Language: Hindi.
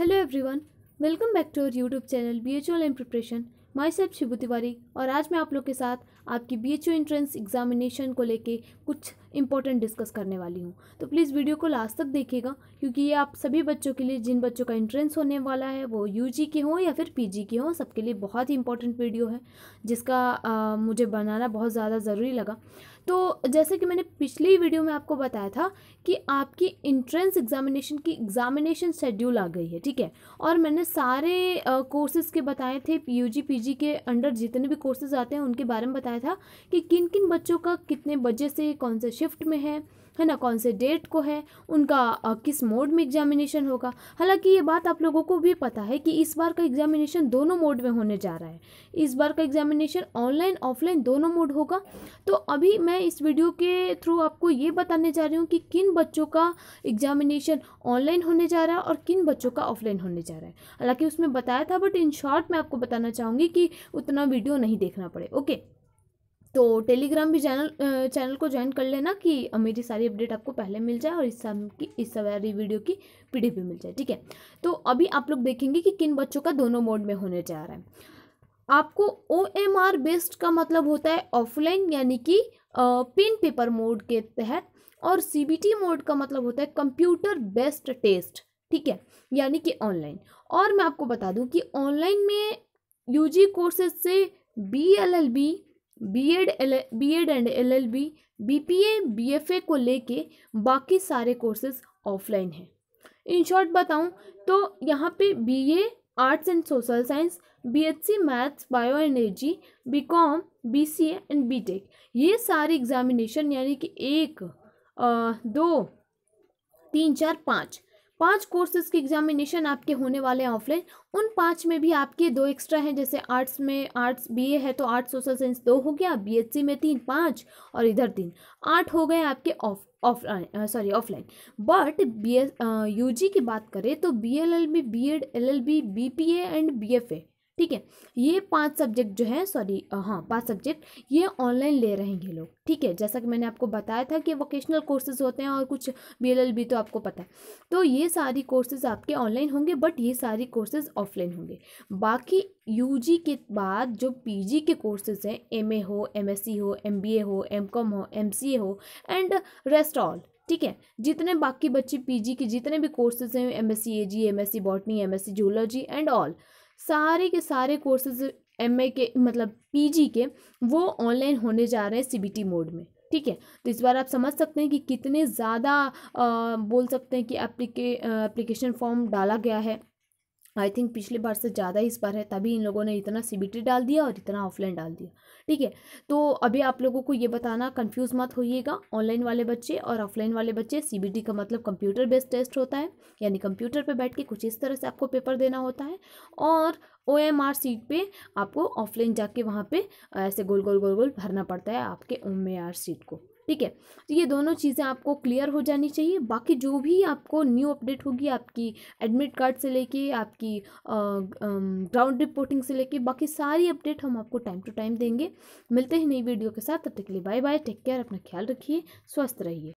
hello everyone welcome back to our YouTube channel B H L preparation myself Shibu Tiwari और आज मैं आप लोग के साथ आपकी B H O entrance examination को लेके कुछ इंपॉर्टेंट डिस्कस करने वाली हूँ तो प्लीज़ वीडियो को लास्ट तक देखिएगा क्योंकि ये आप सभी बच्चों के लिए जिन बच्चों का इंट्रेंस होने वाला है वो यू के हों या फिर पी के हों सबके लिए बहुत ही इंपॉर्टेंट वीडियो है जिसका आ, मुझे बनाना बहुत ज़्यादा ज़रूरी लगा तो जैसे कि मैंने पिछली वीडियो में आपको बताया था कि आपकी इंट्रेंस एग्जामिनेशन की एग्जामिनेशन शेड्यूल आ गई है ठीक है और मैंने सारे कोर्सेज़ के बताए थे यू जी पी जी के अंडर जितने भी कोर्सेज आते हैं उनके बारे में बताया था कि किन किन बच्चों का कितने बजे से कौन से शिफ्ट में है है ना कौन से डेट को है उनका आ, किस मोड में एग्जामिनेशन होगा हालांकि ये बात आप लोगों को भी पता है कि इस बार का एग्जामिनेशन दोनों मोड में होने जा रहा है इस बार का एग्जामिनेशन ऑनलाइन ऑफलाइन दोनों मोड होगा तो अभी मैं इस वीडियो के थ्रू आपको ये बताने जा रही हूँ कि किन बच्चों का एग्जामिनेशन ऑनलाइन होने जा रहा है और किन बच्चों का ऑफलाइन होने जा रहा है हालाँकि उसमें बताया था बट इन शॉर्ट मैं आपको बताना चाहूँगी कि उतना वीडियो नहीं देखना पड़े ओके तो टेलीग्राम भी चैनल चैनल को ज्वाइन कर लेना कि मेरी सारी अपडेट आपको पहले मिल जाए और इस सब की इस सारी वीडियो की पीडीएफ भी मिल जाए ठीक है तो अभी आप लोग देखेंगे कि किन बच्चों का दोनों मोड में होने जा रहा है आपको ओ एम आर बेस्ड का मतलब होता है ऑफलाइन यानी कि पिन पेपर मोड के तहत और सी बी टी मोड का मतलब होता है कंप्यूटर बेस्ड टेस्ट ठीक है यानी कि ऑनलाइन और मैं आपको बता दूं कि ऑनलाइन में जी कोर्सेज से B L L B B Ed L B Ed and LLB BPA BFA को लेके बाकी सारे कोर्सेज ऑफलाइन हैं इन शॉर्ट बताऊं तो यहाँ पे BA arts and social science C maths bio energy BCom BCA and BTech ये सारे एग्जामिनेशन यानी कि एक आ, दो तीन चार पाँच पांच कोर्सेज के एग्जामिनेशन आपके होने वाले हैं ऑफलाइन उन पांच में भी आपके दो एक्स्ट्रा हैं जैसे आर्ट्स में आर्ट्स बीए है तो आर्ट्स सोशल साइंस दो हो गया बीएससी में तीन पाँच और इधर तीन आठ हो गए आपके off off sorry offline but B S U की बात करें तो B L L B B Ed L L B B P and B F A ठीक है ये पांच सब्जेक्ट जो है सॉरी हाँ पांच सब्जेक्ट ये ऑनलाइन ले रहे हैं ये लोग ठीक है जैसा कि मैंने आपको बताया था कि वोकेशनल कोर्सेज होते हैं और कुछ बी तो आपको पता है तो ये सारी कोर्सेज आपके ऑनलाइन होंगे बट ये सारी कोर्सेज ऑफलाइन होंगे बाकी यू के बाद जो पी के कोर्सेज हैं एम हो एम हो एम हो एम हो एम हो एंड रेस्ट ऑल ठीक है जितने बाकी बच्चे पीजी के जितने भी कोर्सेज हैं MSc AG MSc botany MSc zoology and all सारे के सारे कोर्सेज एम के मतलब पी के वो ऑनलाइन होने जा रहे हैं सी मोड में ठीक है तो इस बार आप समझ सकते हैं कि कितने ज़्यादा बोल सकते हैं कि एप्लीके एप्लीकेशन फॉर्म डाला गया है आई थिंक पिछले बार से ज़्यादा इस बार है तभी इन लोगों ने इतना सी डाल दिया और इतना ऑफलाइन डाल दिया ठीक है तो अभी आप लोगों को ये बताना कंफ्यूज मत होइएगा ऑनलाइन वाले बच्चे और ऑफलाइन वाले बच्चे सी का मतलब कंप्यूटर बेस्ड टेस्ट होता है यानी कंप्यूटर पर बैठ के कुछ इस तरह से आपको पेपर देना होता है और ओ एम आर सीट पे आपको ऑफलाइन जाके वहाँ पे ऐसे गोल गोल गोल गोल भरना पड़ता है आपके ओ एम आर सीट को ठीक है तो ये दोनों चीज़ें आपको क्लियर हो जानी चाहिए बाकी जो भी आपको न्यू अपडेट होगी आपकी एडमिट कार्ड से लेके आपकी ग्राउंड रिपोर्टिंग से लेके बाकी सारी अपडेट हम आपको टाइम टू टाइम देंगे मिलते हैं नई वीडियो के साथ तब तक के लिए बाय बाय टेक केयर अपना ख्याल रखिए स्वस्थ रहिए